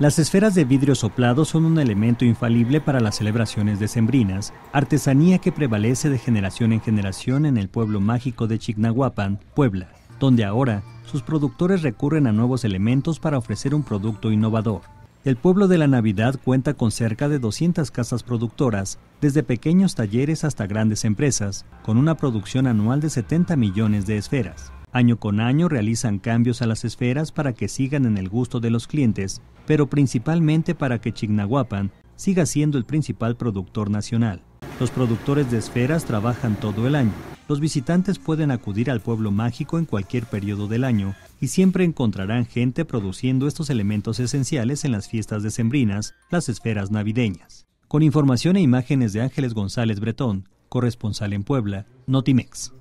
Las esferas de vidrio soplado son un elemento infalible para las celebraciones decembrinas, artesanía que prevalece de generación en generación en el pueblo mágico de Chignahuapan, Puebla, donde ahora sus productores recurren a nuevos elementos para ofrecer un producto innovador. El pueblo de la Navidad cuenta con cerca de 200 casas productoras, desde pequeños talleres hasta grandes empresas, con una producción anual de 70 millones de esferas. Año con año realizan cambios a las esferas para que sigan en el gusto de los clientes, pero principalmente para que Chignahuapan siga siendo el principal productor nacional. Los productores de esferas trabajan todo el año. Los visitantes pueden acudir al pueblo mágico en cualquier periodo del año y siempre encontrarán gente produciendo estos elementos esenciales en las fiestas decembrinas, las esferas navideñas. Con información e imágenes de Ángeles González Bretón, corresponsal en Puebla, Notimex.